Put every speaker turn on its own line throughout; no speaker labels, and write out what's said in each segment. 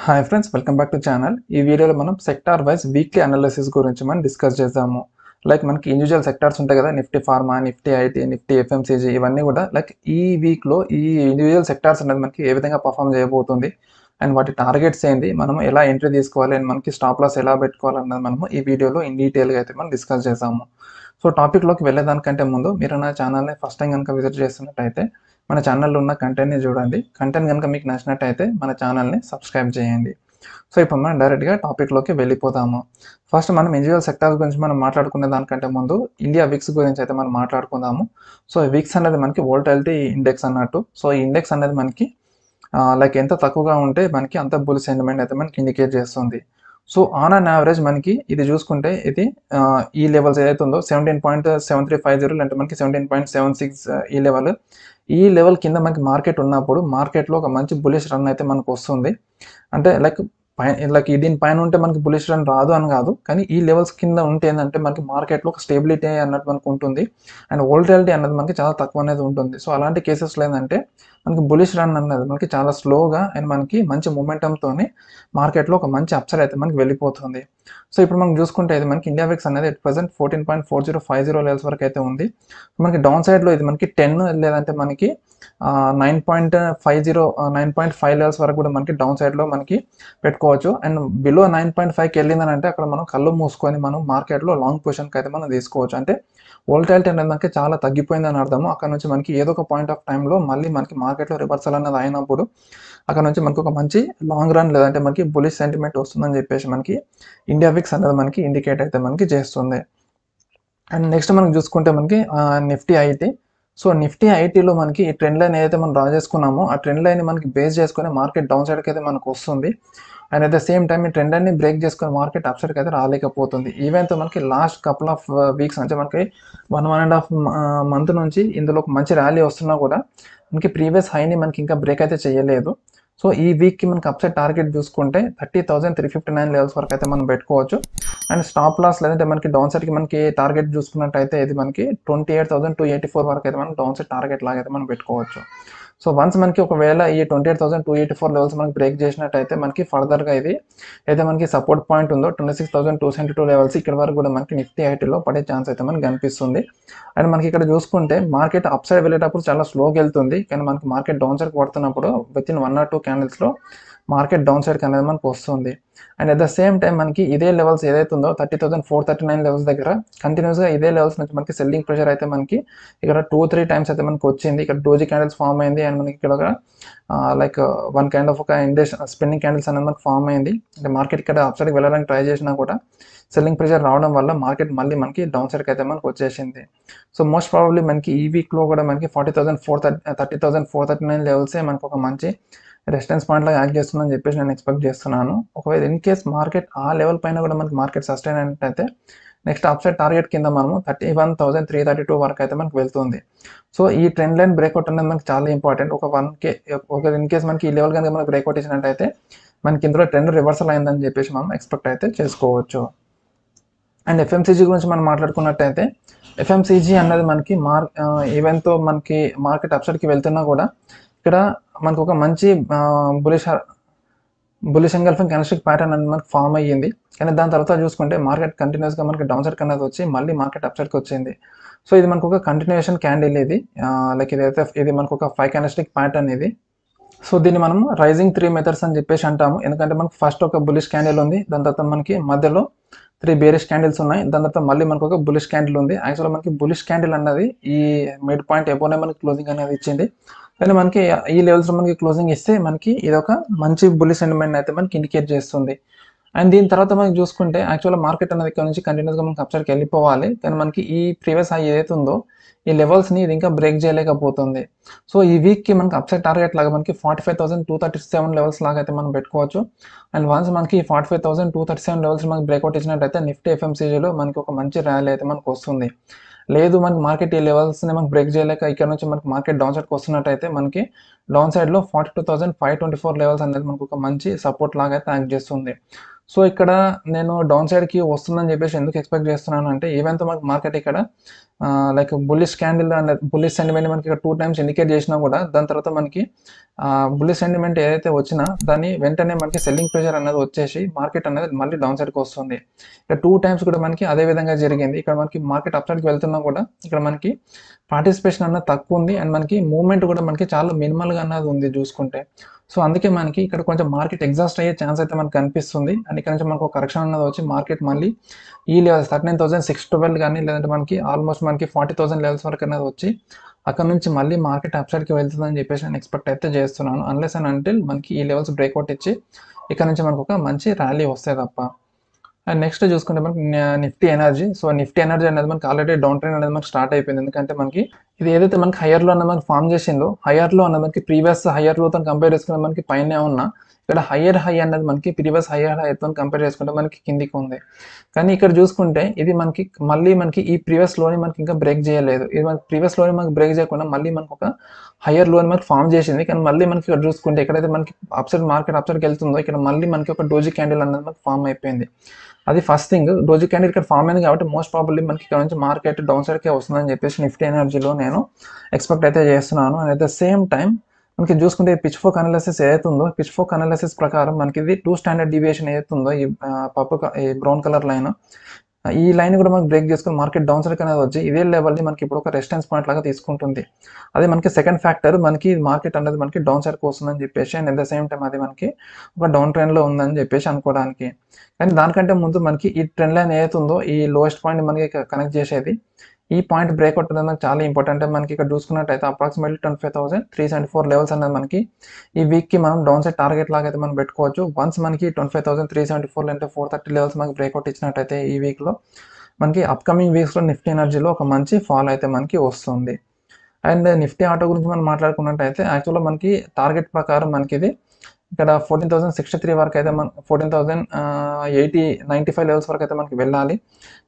hi friends welcome back to channel ఈ వీడియోలో మనం సెక్టార్ వైజ్ వీక్లీ అనాలిసిస్ గురించి మనం డిస్కస్ చేద్దాము లైక్ మనకి ఇండివిజువల్ సెక్టార్స్ ఉంటాయి కదా Nifty pharma Nifty IT Nifty FMCG ఇవన్నీ కూడా లైక్ ఈ వీక్లో ఈ ఇండివిజువల్ సెక్టార్స్ అనేది మనకి ఏ విధంగా పర్ఫామ్ చేయబోతుంది అండ్ వాటి టార్గెట్స్ ఏంటి మనం ఎలా ఎంట్రీ తీసుకోవాలి అండ్ మనకి స్టాప్ లాస్ ఎలా పెట్టుకోవాలి అన్నది మనము ఈ వీడియోలో ఇన్ డీటెయిల్గా అయితే మనం డిస్కస్ చేసాము సో టాపిక్లోకి వెళ్ళేదానికంటే ముందు మీరు నా ఛానల్ని ఫస్ట్ టైం కనుక విజిట్ చేస్తున్నట్టయితే మన ఛానల్లో ఉన్న కంటెంట్ని చూడండి కంటెంట్ కనుక మీకు నచ్చినట్టయితే మన ఛానల్ని సబ్స్క్రైబ్ చేయండి సో ఇప్పుడు మనం డైరెక్ట్గా టాపిక్లోకి వెళ్ళిపోతాము ఫస్ట్ మనం ఇండివిజువల్ సెక్టార్స్ గురించి మనం మాట్లాడుకునే దానికంటే ముందు ఇండియా విక్స్ గురించి అయితే మనం మాట్లాడుకుందాము సో విక్స్ అనేది మనకి వోల్టాలిటీ ఇండెక్స్ అన్నట్టు సో ఈ ఇండెక్స్ అనేది మనకి లైక్ ఎంత తక్కువగా ఉంటే మనకి అంత బుల్ సెంటిమెంట్ అయితే మనకి ఇండికేట్ చేస్తుంది సో ఆన్ అన్ యావరేజ్ మనకి ఇది చూసుకుంటే ఇది ఈ లెవెల్స్ ఏదైతే ఉందో seventeen point seven three five zero అంటే మనకి సెవెంటీన్ పాయింట్ సెవెన్ సిక్స్ ఈ లెవెల్ ఈ లెవెల్ కింద మనకి మార్కెట్ ఉన్నప్పుడు మార్కెట్లో ఒక మంచి బులిష్ రన్ అయితే మనకు వస్తుంది అంటే లైక్ పైన లైక్ దీని పైన ఉంటే మనకి బులిష్ రన్ రాదు అని కాదు కానీ ఈ లెవెల్స్ కింద ఉంటే ఏంటంటే మనకి మార్కెట్లో ఒక స్టేబిలిటీ అన్నట్టు మనకు ఉంటుంది అండ్ ఓల్టాలిటీ అన్నది మనకి చాలా తక్కువ అనేది ఉంటుంది సో అలాంటి కేసెస్లో ఏంటంటే మనకి బులిష్ రన్ అన్నది మనకి చాలా స్లోగా అండ్ మనకి మంచి మూమెంటంతో మార్కెట్లో ఒక మంచి అప్సర్ అయితే మనకి వెళ్ళిపోతుంది సో ఇప్పుడు మనం చూసుకుంటే ఇది మనకి ఇండియా విక్స్ అనేది at present fourteen point four zero five zero levels వరకు అయితే ఉంది మనకి డౌన్ సైడ్లో ఇది మనకి టెన్ లేదంటే మనకి nine point five zero nine point five levels వరకు కూడా మనకి డౌన్ సైడ్లో మనకి పెట్టుకోవచ్చు అండ్ బిలో నైన్ పాయింట్ ఫైవ్కి వెళ్ళిందని అంటే అక్కడ మనం కళ్ళు మూసుకొని మనం మార్కెట్లో లాంగ్ పొజిషన్కి అయితే మనం తీసుకోవచ్చు అంటే టెన్ అనేది మనకి చాలా తగ్గిపోయిందని అర్థము అక్కడ నుంచి మనకి ఏదో ఒక పాయింట్ ఆఫ్ టైంలో మళ్ళీ మనకి మార్కెట్లో రివర్సల్ అనేది అయినప్పుడు అక్కడ నుంచి మనకు ఒక మంచి లాంగ్ రన్ లేదంటే మనకి బులిష్ సెంటిమెంట్ వస్తుందని చెప్పేసి మనకి ఇండియా విక్స్ అనేది మనకి ఇండికేట్ అయితే మనకి చేస్తుంది అండ్ నెక్స్ట్ మనం చూసుకుంటే మనకి నిఫ్టీ ఐటీ సో నిఫ్టీ ఐటీలో మనకి ఈ ట్రెండ్ లైన్ ఏదైతే మనం డ్రా చేసుకున్నామో ఆ ట్రెండ్ లైన్ మనకి బేస్ చేసుకుని మార్కెట్ డౌన్ సైడ్కి అయితే మనకు వస్తుంది and at the same time ఈ ట్రెండ్ అన్ని బ్రేక్ చేసుకుని మార్కెట్ అప్సైడ్కి అయితే రాలేకపోతుంది ఈవెన్తో మనకి లాస్ట్ కపుల్ ఆఫ్ వీక్స్ నుంచి మనకి one one and half month నుంచి ఇందులో మంచి ర్యాలీ వస్తున్నా కూడా మనకి ప్రీవియస్ హైని మనకి ఇంకా బ్రేక్ అయితే చేయలేదు సో ఈ వీక్కి మనకి అప్సైడ్ టార్గెట్ చూసుకుంటే thirty thousand three fifty nine levels వరకు అయితే మనం పెట్టుకోవచ్చు అండ్ స్టాప్ లాస్ లేదంటే మనకి డౌన్ కి మనకి టార్గెట్ చూసుకున్నట్టయితే ఇది మనకి twenty eight thousand two eighty four వరకు అయితే మనం డౌన్ సెట్ టార్గెట్ లాగా అయితే మనం పెట్టుకోవచ్చు సో వన్స్ మనకి ఒకవేళ ఈ twenty eight thousand two eighty four levels మనకి బ్రేక్ చేసినట్టయితే మనకి ఫర్దర్గా ఇది అయితే మనకి సపోర్ట్ పాయింట్ ఉందో twenty six thousand two seventy two levels ఇక్కడ వరకు కూడా మనకి నిఫ్టీ ఐటీలో పడే ఛాన్స్ అయితే మనకి కనిపిస్తుంది అండ్ మనకి ఇక్కడ చూసుకుంటే మార్కెట్ అప్ సైడ్ వెళ్ళేటప్పుడు చాలా స్లోకి వెళ్తుంది కానీ మనకి మార్కెట్ డౌన్ సైడ్ పడుతున్నప్పుడు within one or two క్యాండిల్స్లో మార్కెట్ డౌన్ సైడ్ అనేది మనకు వస్తుంది and at the same time మనకి ఇదే లెవెల్స్ ఏదైతే ఉందో thirty thousand four thirty nine levels దగ్గర కంటిన్యూస్గా ఇదే లెవెల్స్ నుంచి మనకి సెల్లింగ్ ప్రెషర్ అయితే మనకి ఇక్కడ టూ త్రీ టైమ్స్ అయితే మనకి వచ్చింది ఇక్కడ డోజీ క్యాండిల్స్ ఫామ్ అయింది అండ్ మనకి ఇక్కడ లైక్ వన్ కైండ్ ఆఫ్ ఒక ఇండస్ స్పెండింగ్ క్యాండిల్స్ అనేది మనకి ఫామ్ అయింది అంటే మార్కెట్ ఇక్కడ సైడ్కి వెళ్ళడానికి ట్రై చేసినా కూడా సెల్లింగ్ ప్రెషర్ రావడం వల్ల మార్కెట్ మళ్ళీ మనకి డౌన్ సైడ్కి అయితే మనకి వచ్చేసింది సో మోస్ట్ ప్రాబబ్లీ మనకి ఈ వీక్లో కూడా మనకి forty thousand four thirty thousand four thirty nine లెవెల్సే మనకు ఒక మంచి రెసిస్టెన్స్ లాగా యాక్ట్ చేస్తుందని చెప్పేసి నేను ఎక్స్పెక్ట్ చేస్తున్నాను ఒకవేళ ఇన్ కేస్ మార్కెట్ ఆ లెవెల్ పైన కూడా మనకి మార్కెట్ సస్టైన్ అయినట్టయితే నెక్స్ట్ అప్సైడ్ టార్గెట్ కింద మనము thirty one thousand three thirty two వరకు అయితే మనకి వెళ్తుంది సో ఈ ట్రెండ్ లైన్ బ్రేక్అవుట్ అనేది మనకి చాలా ఇంపార్టెంట్ ఒక వన్ కే ఒక ఇన్ కేస్ మనకి ఈ లెవెల్ కనుక మనకి బ్రేక్అవుట్ ఇచ్చినట్టయితే మనకి ఇందులో ట్రెండ్ రివర్సల్ అయిందని చెప్పేసి మనం ఎక్స్పెక్ట్ అయితే చేసుకోవచ్చు అండ్ ఎఫ్ఎంసీజీ గురించి మనం మాట్లాడుకున్నట్టయితే ఎఫ్ఎంసీజీ అన్నది మనకి మార్ ఈవెంట్తో మనకి మార్కెట్ అప్సైడ్కి వెళ్తున్నా కూడా ఇక్కడ మనకు ఒక మంచి bullish bullish engulfing candlestick pattern అని మనకు ఫామ్ అయ్యింది కానీ దాని తర్వాత చూసుకుంటే మార్కెట్ కంటిన్యూస్గా మనకి డౌన్ సైడ్ కన్నా వచ్చి మళ్ళీ మార్కెట్ అప్ సైడ్కి వచ్చింది సో ఇది మనకు ఒక కంటిన్యూషన్ క్యాండిల్ ఇది లైక్ ఇదైతే ఇది మనకు ఒక ఫైవ్ కెనస్టిక్ ప్యాటర్న్ ఇది సో దీన్ని మనం రైజింగ్ త్రీ మెథడ్స్ అని చెప్పేసి అంటాము ఎందుకంటే మనకు ఫస్ట్ ఒక బులిష్ క్యాండిల్ ఉంది దాని తర్వాత మనకి మధ్యలో త్రీ బేరిష్ క్యాండిల్స్ ఉన్నాయి దాని తర్వాత మళ్ళీ మనకు ఒక బులిష్ క్యాండిల్ ఉంది యాక్చువల్గా మనకి బులిష్ క్యాండిల్ అన్నది ఈ మిడ్ పాయింట్ ఎబోనే మనకి క్లోజింగ్ అనేది ఇచ్చింది కానీ మనకి ఈ లెవెల్స్లో మనకి క్లోజింగ్ ఇస్తే మనకి ఇది ఒక మంచి బుల్లి సెంటిమెంట్ అయితే మనకి ఇండికేట్ చేస్తుంది అండ్ దీని తర్వాత మనకి చూసుకుంటే యాక్చువల్గా మార్కెట్ అనేది ఇక్కడ నుంచి గా మనకి అప్సైడ్కి వెళ్ళిపోవాలి కానీ మనకి ఈ ప్రీవియస్ హై ఏదైతే ఉందో ఈ లెవెల్స్ని ఇది ఇంకా బ్రేక్ చేయలేకపోతుంది సో ఈ వీక్కి మనకి అప్సైడ్ టార్గెట్ లాగా మనకి forty five thousand two thirty seven levels లాగా అయితే మనం పెట్టుకోవచ్చు అండ్ వన్స్ మనకి forty five thousand two thirty seven levels మనకి ఇచ్చినట్టు అయితే నిఫ్టీ ఎఫ్ఎంసీజీలో మనకి ఒక మంచి ర్యాలీ అయితే మనకు వస్తుంది లేదు మనకి మార్కెట్ ఈ లెవెల్స్ని మనకి బ్రేక్ చేయలేక ఇక్కడ నుంచి మనకి మార్కెట్ డౌన్ సైడ్కి వస్తున్నట్టయితే మనకి డౌన్ సైడ్లో forty two thousand five twenty four levels అనేది మనకు ఒక మంచి సపోర్ట్ లాగా అయితే యాక్ట్ చేస్తుంది సో ఇక్కడ నేను డౌన్ సైడ్కి వస్తుందని చెప్పేసి ఎందుకు ఎక్స్పెక్ట్ చేస్తున్నాను అంటే ఈవెంతో మనకి మార్కెట్ ఇక్కడ లైక్ బుల్లిష్ క్యాండిల్ అనే బుల్లిష్ సెంటిమెంట్ మనకి ఇక్కడ టూ టైమ్స్ ఇండికేట్ చేసినా కూడా దాని తర్వాత మనకి బుల్లిష్ సెంటిమెంట్ ఏదైతే వచ్చినా దాన్ని వెంటనే మనకి సెల్లింగ్ ప్రెషర్ అనేది వచ్చేసి మార్కెట్ అనేది మళ్ళీ డౌన్ సైడ్కి వస్తుంది ఇక్కడ టూ టైమ్స్ కూడా మనకి అదే విధంగా జరిగింది ఇక్కడ మనకి మార్కెట్ అప్ సైడ్కి వెళ్తున్నా కూడా ఇక్కడ మనకి పార్టిసిపేషన్ అన్నది తక్కువ ఉంది అండ్ మనకి మూమెంట్ కూడా మనకి చాలా మినిమల్గా అన్నది ఉంది చూసుకుంటే సో అందుకే మనకి ఇక్కడ కొంచెం మార్కెట్ ఎగ్జాస్ట్ అయ్యే ఛాన్స్ అయితే మనకు కనిపిస్తుంది అండ్ ఇక్కడ నుంచి మనకు కరెక్షన్ అనేది వచ్చి మార్కెట్ మళ్ళీ ఈ levels thirty nine thousand six twelve కానీ లేదంటే మనకి ఆల్మోస్ట్ మనకి ఫార్టీ థౌసండ్ లెవెల్స్ వరకు అనేది వచ్చి అక్కడ నుంచి మళ్ళీ మార్కెట్ అప్సైడ్కి వెళ్తుందని చెప్పేసి నేను ఎక్స్పెక్ట్ అయితే చేస్తున్నాను అన్లెస్ అండ్ అంటే మనకి ఈ లెవెల్స్ బ్రేక్అవుట్ ఇచ్చి ఇక్కడ నుంచి మనకు ఒక మంచి ర్యాలీ వస్తాయి తప్ప అండ్ నెక్స్ట్ చూసుకుంటే మనకి Nifty energy so Nifty energy అనేది మనకి ఆల్రెడీ డౌన్ ట్రెండ్ అనేది మనకి స్టార్ట్ అయిపోయింది ఎందుకంటే మనకి ఇది ఏదైతే మనకి లో అనేది మనకి ఫామ్ చేసిందో లో అనేది మనకి ప్రీవియస్ లో తను కంపేర్ చేసుకుంటే మనకి పైన ఉన్న ఇక్కడ హయ్యర్ హై అన్నది మనకి ప్రీవియస్ హయ్యర్ హైతో కంపేర్ చేసుకుంటే మనకి కిందికి ఉంది కానీ ఇక్కడ చూసుకుంటే ఇది మనకి మళ్ళీ మనకి ఈ ప్రీవియస్ లోని మనకి ఇంకా బ్రేక్ చేయలేదు ఇది మనకి ప్రీవియస్ లోని మనకి బ్రేక్ చేయకుండా మళ్ళీ మనకు ఒక హయ్యర్ లోన్ మనకి ఫామ్ చేసింది కానీ మళ్ళీ మనకి ఇక్కడ చూసుకుంటే ఎక్కడైతే మనకి అప్సైడ్ మార్కెట్ అప్సైడ్కి వెళ్తుందో ఇక్కడ మళ్ళీ మనకి ఒక డోజీ క్యాండిల్ అనేది మనకి ఫామ్ అయిపోయింది అది ఫస్ట్ థింగ్ డోజీ క్యాండిల్ ఇక్కడ ఫామ్ అయింది కాబట్టి మోస్ట్ ప్రాబ్లీ మనకి ఇక్కడ నుంచి మార్కెట్ డౌన్ సైడ్కే వస్తుందని చెప్పేసి నిఫ్టీ ఎనర్జీలో నేను ఎక్స్పెక్ట్ అయితే చేస్తున్నాను and at the same time మనకి చూసుకుంటే పిచ్ ఫోక్ అనాలిసిస్ ఏదైతుందో పిచ్ ఫోక్ అనాలిసిస్ ప్రకారం మనకి ఇది టూ స్టాండర్డ్ డివియేషన్ ఏదైతుందో ఈ పప్పు ఈ బ్రౌన్ కలర్ లైన్ ఈ లైన్ కూడా మనకి బ్రేక్ చేసుకుని మార్కెట్ డౌన్ సైడ్ అనేది వచ్చి ఇదే లెవెల్ని మనకి ఇప్పుడు ఒక రెసిస్టెన్స్ పాయింట్ లాగా తీసుకుంటుంది అదే మనకి సెకండ్ ఫ్యాక్టర్ మనకి మార్కెట్ అనేది మనకి డౌన్ సైడ్కి వస్తుందని చెప్పేసి and at the same time అది మనకి ఒక డౌన్ ట్రెండ్లో ఉందని చెప్పేసి అనుకోవడానికి కానీ దానికంటే ముందు మనకి ఈ ట్రెండ్ లైన్ ఏదైతుందో ఈ లోయెస్ట్ పాయింట్ మనకి కనెక్ట్ చేసేది ఈ పాయింట్ బ్రేక్ అవుట్ అనేది చాలా ఇంపార్టెంట్ మనకి ఇక్కడ చూసుకున్నట్టయితే approximately twenty five thousand three seventy four levels అనేది మనకి ఈ వీక్కి మనం డౌన్ సైడ్ టార్గెట్ లాగా అయితే మనం పెట్టుకోవచ్చు వన్స్ మనకి twenty five thousand three seventy four లేదంటే ఫోర్ థర్టీ లెవెల్స్ మనకి బ్రేక్అట్ ఇచ్చినట్టయితే ఈ వీక్లో మనకి అప్కమింగ్ వీక్స్లో నిఫ్టీ ఎనర్జీలో ఒక మంచి ఫాల్ అయితే మనకి వస్తుంది అండ్ నిఫ్టీ ఆటో గురించి మనం మాట్లాడుకున్నట్టయితే యాక్చువల్గా మనకి టార్గెట్ ప్రకారం మనకి ఇది ఇక్కడ ఫోర్టీన్ థౌసండ్ సిక్స్టీ త్రీ వరకు అయితే మనం fourteen thousand eighty ninety five levels వరకు అయితే మనకి వెళ్ళాలి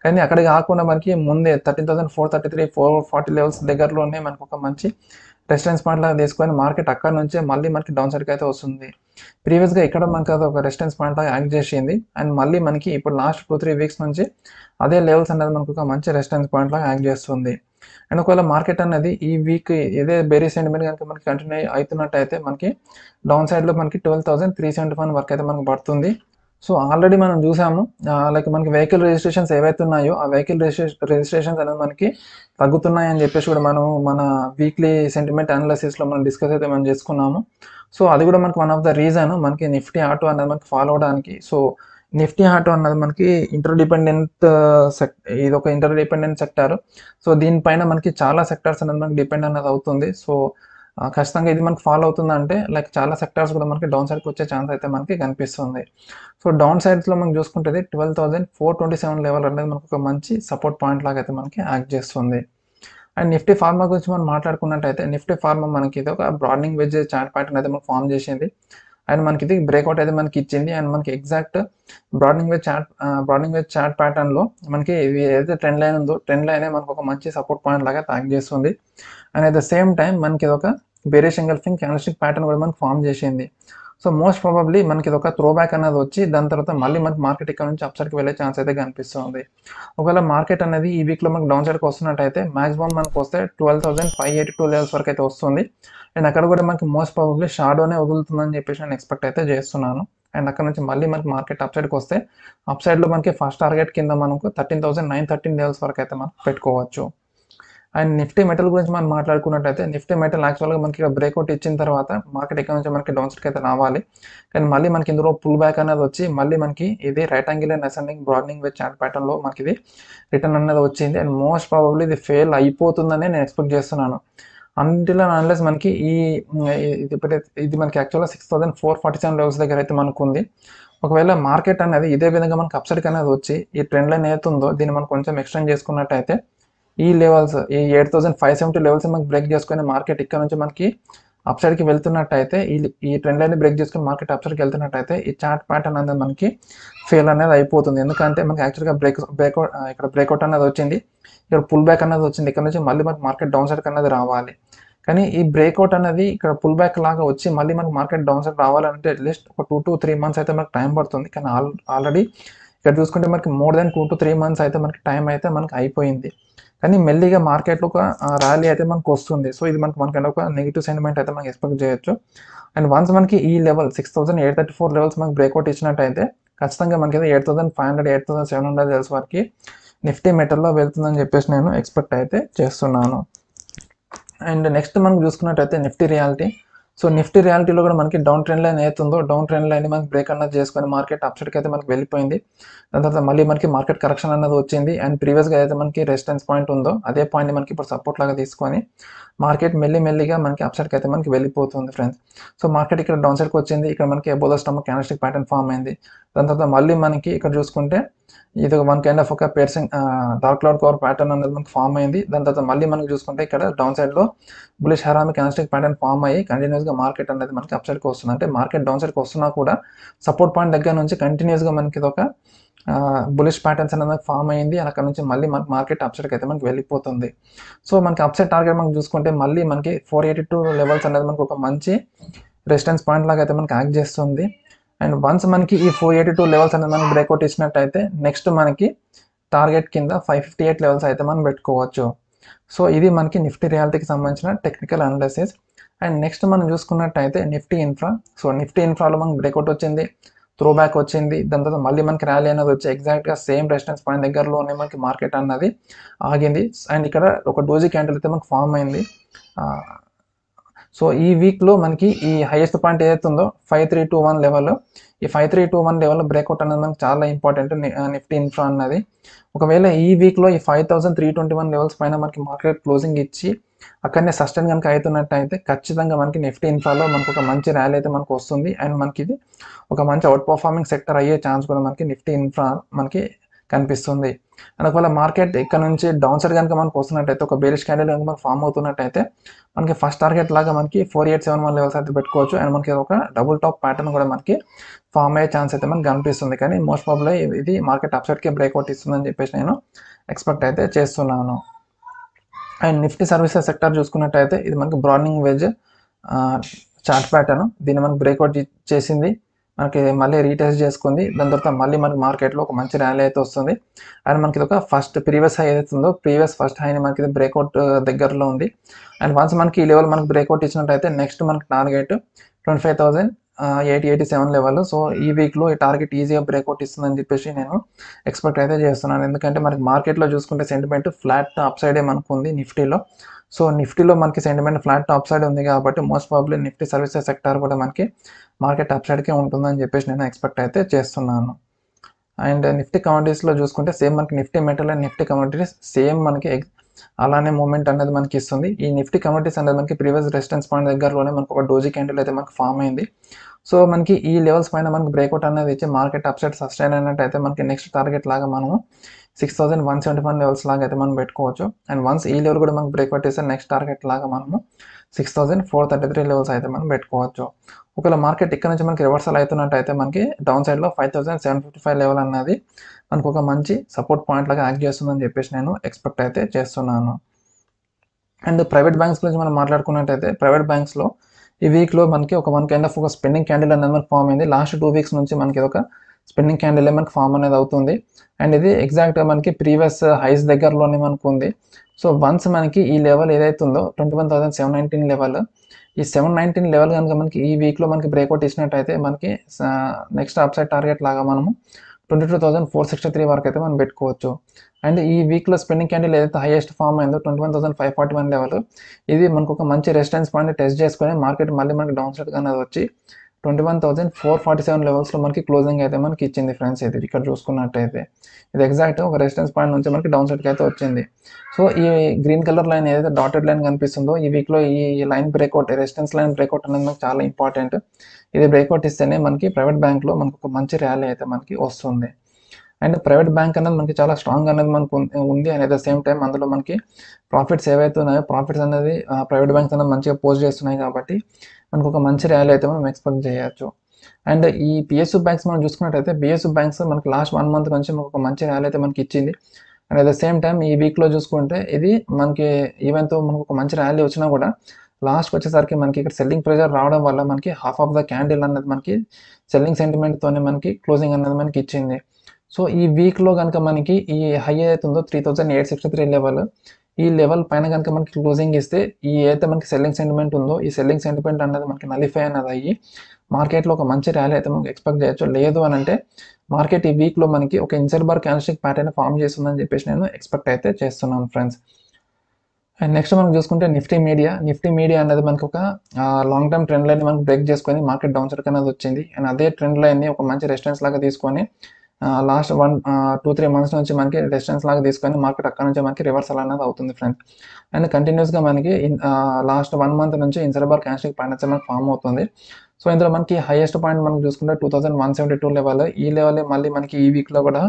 కానీ అక్కడికి కాకుండా మనకి ముందే thirteen thousand four thirty three four forty levels దగ్గరలోనే మనకు ఒక మంచి రెసిస్టెన్స్ పాయింట్ లాగా తీసుకొని మార్కెట్ అక్కడ నుంచే మళ్ళీ మనకి డౌన్ సైడ్కి అయితే వస్తుంది ప్రీవియస్గా ఇక్కడ మనకి అది ఒక రెసిస్టెన్స్ పాయింట్ లాగా యాక్ట్ చేసింది అండ్ మళ్ళీ మనకి ఇప్పుడు లాస్ట్ టూ త్రీ వీక్స్ నుంచి అదే లెవెల్స్ అనేది మనకు ఒక మంచి రెసిస్టెన్స్ పాయింట్ లాగా యాక్ట్ చేస్తుంది అండ్ ఒకవేళ మార్కెట్ అనేది ఈ వీక్ ఏదే బేరీ సెంటిమెంట్ కనుక మనకి కంటిన్యూ అవుతున్నట్టయితే మనకి డౌన్ సైడ్లో మనకి twelve thousand three seventy one వరకు అయితే మనకు పడుతుంది సో ఆల్రెడీ మనం చూసాము లైక్ మనకి వెహికల్ రిజిస్ట్రేషన్స్ ఏవైతే ఉన్నాయో ఆ వెహికల్ రిజిస్ట్రేషన్స్ అనేది మనకి తగ్గుతున్నాయి అని చెప్పేసి కూడా మనం మన వీక్లీ సెంటిమెంట్ అనాలిసిస్లో మనం డిస్కస్ అయితే మనం చేసుకున్నాము సో అది కూడా మనకి వన్ ఆఫ్ ద రీజన్ మనకి నిఫ్టీ ఆటో అనేది మనకి ఫాలో అవడానికి సో నిఫ్టీ ఆటో అన్నది మనకి ఇంటర్డిపెండెంట్ సెక్ ఇది ఒక ఇంటర్డిపెండెంట్ సెక్టార్ సో దీనిపైన మనకి చాలా సెక్టార్స్ అనేది మనకి డిపెండ్ అనేది అవుతుంది సో ఖచ్చితంగా ఇది మనకు ఫాలో అవుతుందంటే లైక్ చాలా సెక్టార్స్ కూడా మనకి డౌన్ సైడ్కి వచ్చే ఛాన్స్ అయితే మనకి కనిపిస్తుంది సో డౌన్ సైడ్స్లో మనం చూసుకుంటే twelve thousand four twenty seven level అనేది మనకు ఒక మంచి సపోర్ట్ పాయింట్ లాగా అయితే మనకి యాక్ట్ చేస్తుంది అండ్ నిఫ్టీ ఫార్మా గురించి మనం మాట్లాడుకున్నట్టయితే నిఫ్టీ ఫార్మా మనకి ఇది ఒక బ్రాడ్నింగ్ వెజ్ చార్ట్ ప్యాటర్న్ అయితే మనకు ఫామ్ చేసింది అండ్ మనకి ఇది బ్రేక్అవుట్ అయితే మనకి ఇచ్చింది అండ్ మనకి exact broadening wave chart broadening wave chart లో మనకి ఏదైతే ట్రెండ్ లైన్ ఉందో ట్రెండ్ లైన్ మనకు ఒక మంచి సపోర్ట్ పాయింట్ లాగా ట్యాక్ చేస్తుంది and at the same time మనకి ఇది ఒక బేరిష్ ఎంగల్ఫింగ్ క్యాండిస్టిక్ ప్యాటర్న్ కూడా మనకు ఫామ్ చేసింది సో మోస్ట్ ప్రాబబ్లీ మనకి ఇది ఒక త్రో బ్యాక్ అనేది వచ్చి దాని తర్వాత మళ్ళీ మనకి మార్కెట్ ఇక్కడ నుంచి కి వెళ్ళే ఛాన్స్ అయితే కనిపిస్తుంది ఒకవేళ మార్కెట్ అనేది ఈ వీక్లో మనకి డౌన్ సైడ్కి వస్తున్నట్టయితే మాక్సిమం మనకు వస్తే twelve thousand five eighty two levels వరకు అయితే వస్తుంది అండ్ అక్కడ కూడా మనకి మోస్ట్ ప్రాబబ్లీ షాడోనే వదులుతుందని చెప్పేసి నేను ఎక్స్పెక్ట్ అయితే చేస్తున్నాను అండ్ అక్కడ నుంచి మళ్ళీ మనకి మార్కెట్ అప్ కి వస్తే లో మనకి ఫస్ట్ టార్గెట్ కింద మనకు thirteen thousand nine thirteen levels వరకు అయితే మనం పెట్టుకోవచ్చు అండ్ నిఫ్టీ మెటల్ గురించి మనం మాట్లాడుకున్నట్లయితే నిఫ్టీ మెటల్ యాక్చువల్గా మనకి ఇక్కడ బ్రేక్అవుట్ ఇచ్చిన తర్వాత మార్కెట్ ఇక్కడ నుంచి మనకి డౌన్ అయితే రావాలి కానీ మళ్ళీ మనకి ఇందులో పుల్ బ్యాక్ అనేది వచ్చి మళ్ళీ మనకి ఇది right angle and ascending broadening with chart ప్యాటర్న్లో మనకి ఇది రిటర్న్ అనేది వచ్చింది అండ్ మోస్ట్ ప్రాబబ్లీ ఇది ఫెయిల్ అయిపోతుందని నేను ఎక్స్పెక్ట్ చేస్తున్నాను అంటిల్ అండ్ అన్లెస్ మనకి ఈ ఇది మనకి యాక్చువల్గా six thousand four forty seven levels దగ్గర అయితే మనకు ఉంది ఒకవేళ మార్కెట్ అనేది ఇదే విధంగా మనకు అప్సైడ్ అనేది వచ్చి ఈ ట్రెండ్ లైన్ ఏదైతే ఉందో దీన్ని మనం కొంచెం ఎక్స్టెండ్ చేసుకున్నట్టయితే ఈ లెవెల్స్ ఈ eight thousand five seventy levels మనకి బ్రేక్ చేసుకునే మార్కెట్ ఇక్కడ నుంచి మనకి అప్ సైడ్కి వెళ్తున్నట్టయితే ఈ ఈ ట్రెండ్ లైన్ బ్రేక్ చేసుకుని మార్కెట్ అప్ సైడ్కి వెళ్తున్నట్టయితే ఈ చార్ట్ ప్యాటర్న్ అనేది మనకి ఫెయిల్ అనేది అయిపోతుంది ఎందుకంటే మనకి యాక్చువల్గా బ్రేక్ బ్రేక్అవుట్ ఇక్కడ బ్రేక్అవుట్ అనేది వచ్చింది ఇక్కడ పుల్ బ్యాక్ అనేది వచ్చింది ఇక్కడ నుంచి మళ్ళీ మనకి మార్కెట్ డౌన్ సైడ్కి అనేది రావాలి కానీ ఈ బ్రేక్అవుట్ అనేది ఇక్కడ పుల్ బ్యాక్ లాగా వచ్చి మళ్ళీ మనకి మార్కెట్ డౌన్ సైడ్ రావాలంటే అట్లీస్ట్ ఒక టూ టు త్రీ మంత్స్ అయితే మనకి టైం పడుతుంది కానీ ఆల్ ఆల్రెడీ ఇక్కడ చూసుకుంటే మనకి more than two to three months అయితే మనకి టైం అయితే మనకి అయిపోయింది కానీ మెల్లిగా మార్కెట్లో ఒక ర్యాలీ అయితే మనకు వస్తుంది సో ఇది మనకు మనకైనా ఒక నెగిటివ్ సెంటిమెంట్ అయితే మనం ఎక్స్పెక్ట్ చేయొచ్చు అండ్ వన్స్ మనకి ఈ level six thousand eight thirty four levels మనకి బ్రేక్అవుట్ ఇచ్చినట్టయితే ఖచ్చితంగా మనకి eight thousand five hundred eight thousand seven hundred levels వరకు నిఫ్టీ మెటల్లో వెళ్తుందని చెప్పేసి నేను ఎక్స్పెక్ట్ అయితే చేస్తున్నాను అండ్ నెక్స్ట్ మనం చూసుకున్నట్టయితే నిఫ్టీ రియాలిటీ సో నిఫ్టీ రియాలిటీలో కూడా మనకి డౌన్ ట్రెండ్ లైన్ అవుతుందో డౌన్ ట్రెండ్ లైన్ మనకి బ్రేక్ అన్నది చేసుకొని మార్కెట్ అప్సైడ్కి అయితే మనకి వెళ్ళిపోయింది దాని తర్వాత మళ్ళీ మనకి మార్కెట్ కరెక్షన్ అనేది వచ్చింది అండ్ ప్రీవియస్గా అయితే మనకి రెసిస్టెన్స్ పాయింట్ ఉందో అదే పాయింట్ని మనకి ఇప్పుడు సపోర్ట్ లాగా తీసుకొని మార్కెట్ మెల్లి మెల్లిగా మనకి అప్సైడ్కి అయితే మనకి వెళ్ళిపోతుంది ఫ్రెండ్స్ సో మార్కెట్ ఇక్కడ డౌన్ సైడ్కి వచ్చింది ఇక్కడ మనకి ఎబోదో స్టమ్ క్యానస్టిక్ ప్యాటర్న్ ఫామ్ అయింది దాని తర్వాత మళ్ళీ మనకి ఇక్కడ చూసుకుంటే ఇది ఒక వన్ కైండ్ ఆఫ్ ఒక piercing dark cloud cover pattern అనేది మనకు ఫామ్ అయింది దాని తర్వాత మళ్ళీ మనం చూసుకుంటే ఇక్కడ డౌన్ సైడ్లో bullish harami candlestick pattern form అయ్యి కంటిన్యూస్గా మార్కెట్ అనేది మనకి అప్ సైడ్కి వస్తుంది అంటే మార్కెట్ డౌన్ సైడ్కి వస్తున్నా కూడా సపోర్ట్ పాయింట్ దగ్గర నుంచి కంటిన్యూస్గా మనకి ఇది ఒక బులిష్ ప్యాటర్న్స్ అనేది ఫామ్ అయ్యింది అక్కడ నుంచి మళ్ళీ మనకి మార్కెట్ అప్సైడ్కి అయితే మనకి వెళ్ళిపోతుంది సో మనకి అప్సైడ్ టార్గెట్ మనం చూసుకుంటే మళ్ళీ మనకి ఫోర్ ఎయిటీ టూ లెవెల్స్ అనేది మనకు ఒక మంచి రెసిస్టెన్స్ పాయింట్ లాగా అయితే మనకి యాక్ట్ చేస్తుంది అండ్ వన్స్ మనకి ఈ ఫోర్ ఎయిటీ టూ లెవెల్స్ అనేది మనం బ్రేక్అవుట్ ఇచ్చినట్టయితే నెక్స్ట్ మనకి టార్గెట్ కింద ఫైవ్ ఫిఫ్టీ ఎయిట్ లెవెల్స్ అయితే మనం పెట్టుకోవచ్చు సో ఇది మనకి నిఫ్టీ రియాలిటీకి సంబంధించిన టెక్నికల్ అనాలిసిస్ అండ్ నెక్స్ట్ మనం చూసుకున్నట్టయితే నిఫ్టీ ఇన్ఫ్రా సో నిఫ్టీ ఇన్ఫ్రాలో మనకి బ్రేక్అవుట్ వచ్చింది త్రో బ్యాక్ వచ్చింది దాని తర్వాత మళ్ళీ మనకి ర్యాలీ అనేది వచ్చి ఎగ్జాక్ట్గా సేమ్ రెసిస్టెన్స్ పాయింట్ దగ్గరలోనే మనకి మార్కెట్ అన్నది ఆగింది అండ్ ఇక్కడ ఒక డోజీ క్యాండిల్ అయితే మనకు ఫామ్ అయింది సో ఈ వీక్లో మనకి ఈ హైయెస్ట్ పాయింట్ ఏదైతే ఉందో five three two one level ఈ ఫైవ్ త్రీ టూ వన్ లెవెల్లో బ్రేక్అవుట్ అనేది మనకి చాలా ఇంపార్టెంట్ నిఫ్టీ ఇన్ఫ్రా అన్నది ఒకవేళ ఈ వీక్లో ఈ five thousand three twenty one levels పైన మనకి మార్కెట్ క్లోజింగ్ ఇచ్చి అక్కడనే సస్టైన్ కనుక అయితే ఖచ్చితంగా మనకి నిఫ్టీ ఇన్ఫ్రాలో మనకు ఒక మంచి ర్యాలీ అయితే మనకు వస్తుంది అండ్ మనకి ఇది ఒక మంచి అవుట్ పర్ఫార్మింగ్ సెక్టర్ అయ్యే ఛాన్స్ కూడా మనకి నిఫ్టీ ఇన్ఫ్రా మనకి కనిపిస్తుంది అండ్ ఒకవేళ మార్కెట్ ఇక్కడ నుంచి డౌన్ సైడ్ కనుక మనకు వస్తున్నట్టయితే ఒక బేరిష్ క్యాండిల్ కనుక మనకు ఫామ్ అవుతున్నట్టయితే మనకి ఫస్ట్ టార్గెట్ లాగా మనకి four eight seven one levels అయితే పెట్టుకోవచ్చు అండ్ మనకి ఒక డబుల్ టాప్ ప్యాటర్న్ కూడా మనకి ఫామ్ అయ్యే ఛాన్స్ అయితే మనకి కనిపిస్తుంది కానీ మోస్ట్ ప్రాబ్లీ ఇది మార్కెట్ అప్సైడ్కి బ్రేక్అవుట్ ఇస్తుందని చెప్పేసి నేను ఎక్స్పెక్ట్ అయితే చేస్తున్నాను అండ్ నిఫ్టీ సర్వీసెస్ సెక్టర్ చూసుకున్నట్టయితే ఇది మనకి బ్రాడ్నింగ్ వెజ్ చార్ట్ ప్యాటర్న్ దీన్ని మనకి బ్రేక్అవుట్ చేసింది మనకి మళ్ళీ రీటెస్ట్ చేసుకుంది దాని తర్వాత మళ్ళీ మనకి మార్కెట్లో ఒక మంచి ర్యాలీ అయితే వస్తుంది అండ్ మనకి ఒక ఫస్ట్ ప్రీవియస్ హై అయితే ఉందో ప్రీవియస్ ఫస్ట్ హైని మనకి బ్రేక్అవుట్ దగ్గరలో ఉంది అండ్ వన్స్ మనకి ఈ లెవెల్ మనకి బ్రేక్అవుట్ ఇచ్చినట్టయితే నెక్స్ట్ మనకి target twenty five thousand eighty eighty seven level so ఈ వీక్లో ఈ టార్గెట్ ఈజీగా బ్రేక్అవుట్ ఇస్తుందని చెప్పేసి నేను ఎక్స్పెక్ట్ అయితే చేస్తున్నాను ఎందుకంటే మనకి మార్కెట్లో చూసుకుంటే సెంటిమెంట్ ఫ్లాట్ అప్ సైడే మనకు ఉంది నిఫ్టీలో సో నిఫ్టీలో మనకి సెంటిమెంట్ ఫ్లాట్ అప్ సైడ్ ఉంది కాబట్టి most probably Nifty services sector కూడా మనకి మార్కెట్ అప్ సైడ్కే ఉంటుందని చెప్పేసి నేను ఎక్స్పెక్ట్ అయితే చేస్తున్నాను అండ్ నిఫ్టీ కమోడిటీస్లో చూసుకుంటే సేమ్ మనకి Nifty metal and Nifty commodities same మనకి అలానే మూమెంట్ అనేది మనకి ఇస్తుంది ఈ నిఫ్టీ కమోడిటీస్ అనేది మనకి ప్రీవియస్ రెసిస్టెన్స్ పాయింట్ దగ్గరలోనే మనకు ఒక డోజీ క్యాండిల్ అయితే మనకు ఫామ్ అయింది సో మనకి ఈ లెవెల్స్ పైన మనకి బ్రేక్అవుట్ అనేది ఇచ్చి మార్కెట్ అప్సెట్ సస్టైన్ అయినట్టయితే మనకి నెక్స్ట్ టార్గెట్ లాగా మనము six thousand one seventy one levels లాగా అయితే మనం పెట్టుకోవచ్చు అండ్ వన్స్ ఈ లెవెల్ కూడా మనకు బ్రేక్అవుట్ చేస్తే నెక్స్ట్ టార్గెట్ లాగా మనము six thousand four thirty three levels అయితే మనం పెట్టుకోవచ్చు ఒకవేళ మార్కెట్ ఇక్కడ నుంచి మనకి రివర్సల్ అవుతున్నట్టయితే మనకి డౌన్ సైడ్లో five thousand seven fifty five level అనేది మనకు ఒక మంచి సపోర్ట్ పాయింట్ లాగా యాక్ట్ చేస్తుందని చెప్పేసి నేను ఎక్స్పెక్ట్ అయితే చేస్తున్నాను అండ్ ప్రైవేట్ బ్యాంక్స్ గురించి మనం మాట్లాడుకున్నట్టయితే ప్రైవేట్ బ్యాంక్స్లో ఈ వీక్లో మనకి ఒక వన్ కైండ్ ఆఫ్ ఒక స్పెండింగ్ క్యాండిల్ అనేది మనకు ఫామ్ అయింది లాస్ట్ టూ వీక్స్ నుంచి మనకి ఒక స్పెండింగ్ క్యాండిల్ మనకి ఫామ్ అనేది అవుతుంది అండ్ ఇది ఎగ్జాక్ట్గా మనకి ప్రీవియస్ హైస్ దగ్గరలోనే మనకు ఉంది సో వన్స్ మనకి ఈ లెవెల్ ఏదైతే ఉందో twenty one thousand seven level ఈ సెవెన్ నైన్టీన్ లెవెల్ కనుక మనకి ఈ వీక్లో మనకి బ్రేక్అవుట్ ఇచ్చినట్టయితే మనకి నెక్స్ట్ అప్సైడ్ టార్గెట్ లాగా మనము twenty two thousand four sixty three వరకు అయితే మనం పెట్టుకోవచ్చు అండ్ ఈ వీక్లో స్పెండింగ్ క్యాండిల్ ఏదైతే హైయెస్ట్ ఫామ్ అయిందో twenty one thousand five forty one level ఇది మనకు ఒక మంచి రెసిడెన్స్ పాయింట్ టెస్ట్ చేసుకొని మార్కెట్ మళ్ళీ మనకి డౌన్ సైడ్ కానీ అది వచ్చి twenty one thousand four forty seven లెవెల్స్లో మనకి క్లోజింగ్ అయితే మనకి ఇచ్చింది ఫ్రెండ్స్ ఇది ఇక్కడ చూసుకున్నట్టయితే ఇది ఎగ్జాక్ట్ ఒక రెసిడెన్స్ పాయింట్ నుంచి మనకి డౌన్ సైడ్కి అయితే వచ్చింది సో ఈ గ్రీన్ కలర్ లైన్ ఏదైతే డాటెడ్ లైన్ కనిపిస్తుందో ఈ వీక్లో ఈ line breakout resistance line breakout అనేది మనకు చాలా ఇంపార్టెంట్ ఇది బ్రేక్అవుట్ ఇస్తేనే మనకి ప్రైవేట్ బ్యాంక్లో మనకు ఒక మంచి ర్యాలీ అయితే మనకి వస్తుంది అండ్ ప్రైవేట్ బ్యాంక్ అనేది మనకి చాలా స్ట్రాంగ్ అనేది మనకు ఉంది and at the same time అందులో మనకి ప్రాఫిట్స్ ఏవైతే ఉన్నాయో ప్రాఫిట్స్ అనేది ప్రైవేట్ బ్యాంక్స్ అనేది మంచిగా పోస్ట్ చేస్తున్నాయి కాబట్టి మనకు ఒక మంచి ర్యాలీ అయితే మనం ఎక్స్పెక్ట్ చేయొచ్చు అండ్ ఈ పిఎస్యూ బ్యాంక్స్ మనం చూసుకున్నట్టయితే బిఎస్యూ బ్యాంక్స్ మనకు లాస్ట్ వన్ మంత్ నుంచి మనకు ఒక మంచి ర్యాలీ అయితే మనకి ఇచ్చింది and at the same time ఈ వీక్లో చూసుకుంటే ఇది మనకి ఈవెంట్తో మనకు ఒక మంచి ర్యాలీ వచ్చినా కూడా లాస్ట్ వచ్చేసరికి మనకి ఇక్కడ సెల్లింగ్ ప్రెజర్ రావడం వల్ల మనకి హాఫ్ ఆఫ్ ద క్యాండిల్ అన్నది మనకి సెల్లింగ్ సెంటిమెంట్తోనే మనకి క్లోజింగ్ అన్నది మనకి ఇచ్చింది సో ఈ వీక్లో కనుక మనకి ఈ హై అయితే ఉందో three thousand eight sixty three level ఈ లెవెల్ పైన కనుక మనకి క్లోజింగ్ ఇస్తే ఈ అయితే మనకి సెల్లింగ్ సెంటిమెంట్ ఉందో ఈ సెల్లింగ్ సెంటిమెంట్ అనేది మనకి నలిఫై అనేది అయ్యి మార్కెట్లో ఒక మంచి ర్యాలీ అయితే మనకి ఎక్స్పెక్ట్ చేయొచ్చు లేదు అని అంటే మార్కెట్ ఈ వీక్లో మనకి ఒక inside bar candlestick pattern form చేస్తుందని చెప్పేసి నేను ఎక్స్పెక్ట్ అయితే చేస్తున్నాను ఫ్రెండ్స్ అండ్ నెక్స్ట్ మనం చూసుకుంటే నిఫ్టీ మీడియా నిఫ్టీ మీడియా అనేది మనకి ఒక లాంగ్ టర్మ్ ట్రెండ్ లైన్ మనకి బ్రేక్ చేసుకొని మార్కెట్ డౌన్ సర్క్ అనేది వచ్చింది అండ్ అదే ట్రెండ్ లైన్ని ఒక మంచి రెస్టారెంట్స్ లాగా తీసుకొని last one two three months నుంచి మనకి డిస్టెన్స్ లాగా తీసుకొని మార్కెట్ అక్కడ నుంచి మనకి రివర్సల్ అనేది అవుతుంది ఫ్రెండ్స్ అండ్ కంటిన్యూస్గా మనకి లాస్ట్ వన్ మంత్ నుంచి ఇన్సరబార్ క్యాన్స్టిక్ పాయింట్స్ మనకి ఫామ్ అవుతుంది సో ఇందులో మనకి హైయెస్ట్ పాయింట్ మనం చూసుకుంటే two thousand one seventy two level ఈ లెవెల్ మళ్ళీ మనకి ఈ వీక్లో కూడా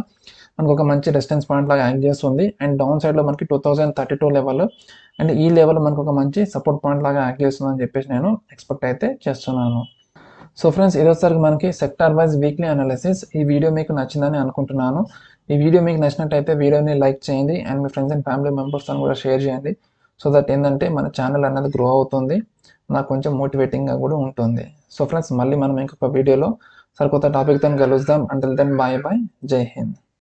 మనకు ఒక మంచి డిస్టెన్స్ పాయింట్ లాగా యాక్ట్ చేస్తుంది అండ్ డౌన్ సైడ్లో మనకి two thousand thirty two level and ఈ లెవెల్ మనకు ఒక మంచి సపోర్ట్ పాయింట్ లాగా యాక్ట్ చేస్తుంది అని చెప్పేసి నేను ఎక్స్పెక్ట్ అయితే చేస్తున్నాను సో ఫ్రెండ్స్ ఈరోజుసరికి మనకి సెక్టార్ వైజ్ వీక్లీ అనాలిసిస్ ఈ వీడియో మీకు నచ్చిందని అనుకుంటున్నాను ఈ వీడియో మీకు నచ్చినట్టయితే వీడియోని లైక్ చేయండి అండ్ మీ ఫ్రెండ్స్ అండ్ ఫ్యామిలీ మెంబర్స్ అని కూడా షేర్ చేయండి సో దట్ ఏంటంటే మన ఛానల్ అనేది గ్రో అవుతుంది నాకు కొంచెం మోటివేటింగ్గా కూడా ఉంటుంది సో ఫ్రెండ్స్ మళ్ళీ మనం ఇంకొక వీడియోలో సరికొత్త టాపిక్తో కలుద్దాం అంటిల్ దెన్ బాయ్ బాయ్ జై హింద్